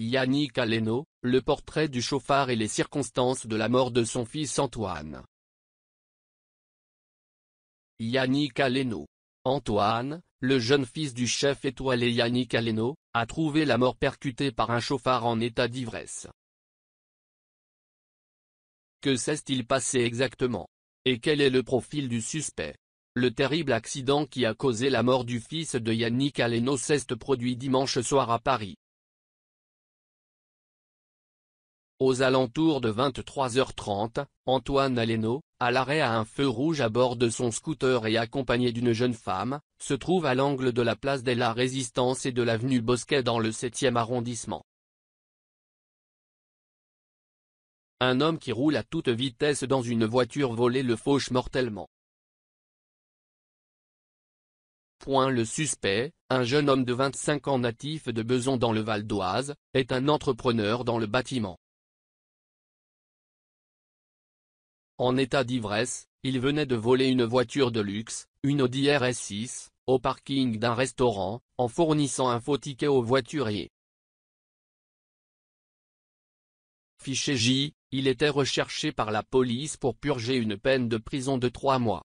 Yannick Aleno, le portrait du chauffard et les circonstances de la mort de son fils Antoine. Yannick Aleno. Antoine, le jeune fils du chef étoilé Yannick Aleno, a trouvé la mort percutée par un chauffard en état d'ivresse. Que s'est-il passé exactement Et quel est le profil du suspect Le terrible accident qui a causé la mort du fils de Yannick Aleno s'est produit dimanche soir à Paris. Aux alentours de 23h30, Antoine Aleno, à l'arrêt à un feu rouge à bord de son scooter et accompagné d'une jeune femme, se trouve à l'angle de la place de la Résistance et de l'avenue Bosquet dans le 7e arrondissement. Un homme qui roule à toute vitesse dans une voiture volée le fauche mortellement. Point le suspect, un jeune homme de 25 ans natif de Beson dans le Val d'Oise, est un entrepreneur dans le bâtiment. En état d'ivresse, il venait de voler une voiture de luxe, une Audi RS6, au parking d'un restaurant, en fournissant un faux ticket au voiturier. Fiché J, il était recherché par la police pour purger une peine de prison de trois mois.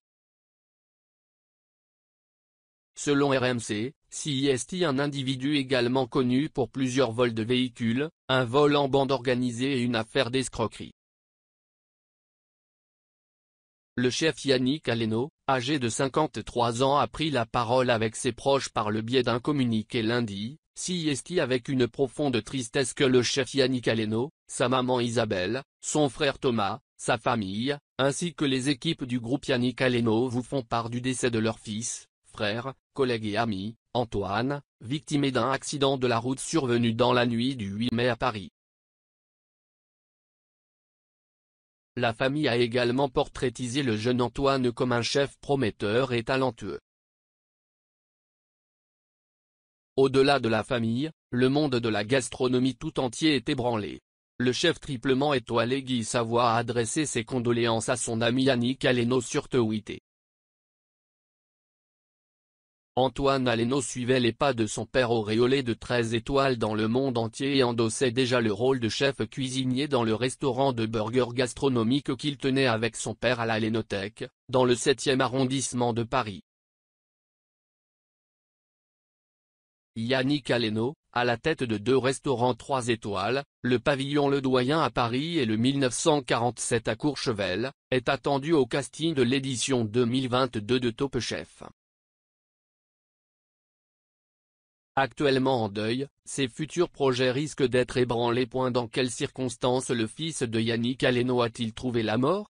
Selon RMC, CIST un individu également connu pour plusieurs vols de véhicules, un vol en bande organisée et une affaire d'escroquerie. Le chef Yannick Aleno, âgé de 53 ans a pris la parole avec ses proches par le biais d'un communiqué lundi, si est-il avec une profonde tristesse que le chef Yannick Aleno, sa maman Isabelle, son frère Thomas, sa famille, ainsi que les équipes du groupe Yannick Aleno vous font part du décès de leur fils, frère, collègue et ami, Antoine, victime d'un accident de la route survenu dans la nuit du 8 mai à Paris. La famille a également portraitisé le jeune Antoine comme un chef prometteur et talentueux. Au-delà de la famille, le monde de la gastronomie tout entier est ébranlé. Le chef triplement étoilé Guy Savoie a adressé ses condoléances à son ami Yannick Aleno sur Twitter. Antoine Aleno suivait les pas de son père auréolé de 13 étoiles dans le monde entier et endossait déjà le rôle de chef cuisinier dans le restaurant de burgers gastronomique qu'il tenait avec son père à l'Alénothèque, dans le 7e arrondissement de Paris. Yannick Aleno, à la tête de deux restaurants 3 étoiles, le pavillon Le Doyen à Paris et le 1947 à Courchevel, est attendu au casting de l'édition 2022 de Top Chef. Actuellement en deuil, ses futurs projets risquent d'être ébranlés. Dans quelles circonstances le fils de Yannick Aleno a-t-il trouvé la mort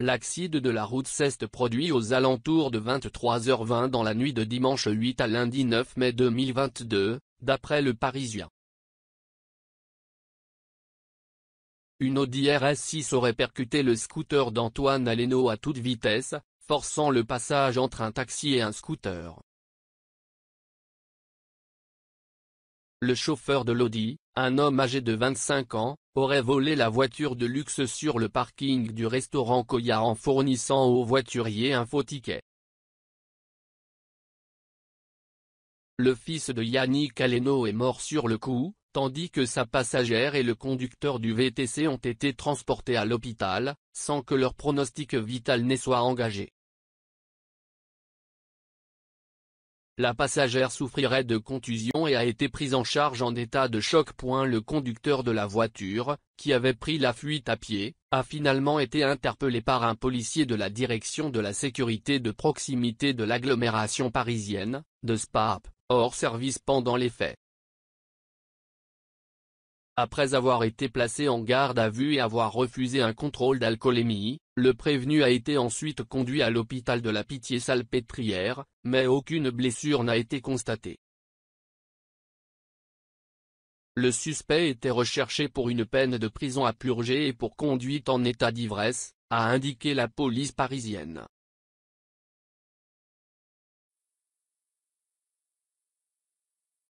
L'accident de la route s'est produit aux alentours de 23h20 dans la nuit de dimanche 8 à lundi 9 mai 2022, d'après le Parisien. Une Audi RS6 aurait percuté le scooter d'Antoine Aleno à toute vitesse, forçant le passage entre un taxi et un scooter. Le chauffeur de l'Audi, un homme âgé de 25 ans, aurait volé la voiture de luxe sur le parking du restaurant Koya en fournissant au voiturier un faux ticket. Le fils de Yannick Aleno est mort sur le coup, tandis que sa passagère et le conducteur du VTC ont été transportés à l'hôpital, sans que leur pronostic vital ne soit engagé. La passagère souffrirait de contusions et a été prise en charge en état de choc. Le conducteur de la voiture, qui avait pris la fuite à pied, a finalement été interpellé par un policier de la direction de la sécurité de proximité de l'agglomération parisienne, de SPAP, hors service pendant les faits. Après avoir été placé en garde à vue et avoir refusé un contrôle d'alcoolémie, le prévenu a été ensuite conduit à l'hôpital de la Pitié-Salpêtrière, mais aucune blessure n'a été constatée. Le suspect était recherché pour une peine de prison à purger et pour conduite en état d'ivresse, a indiqué la police parisienne.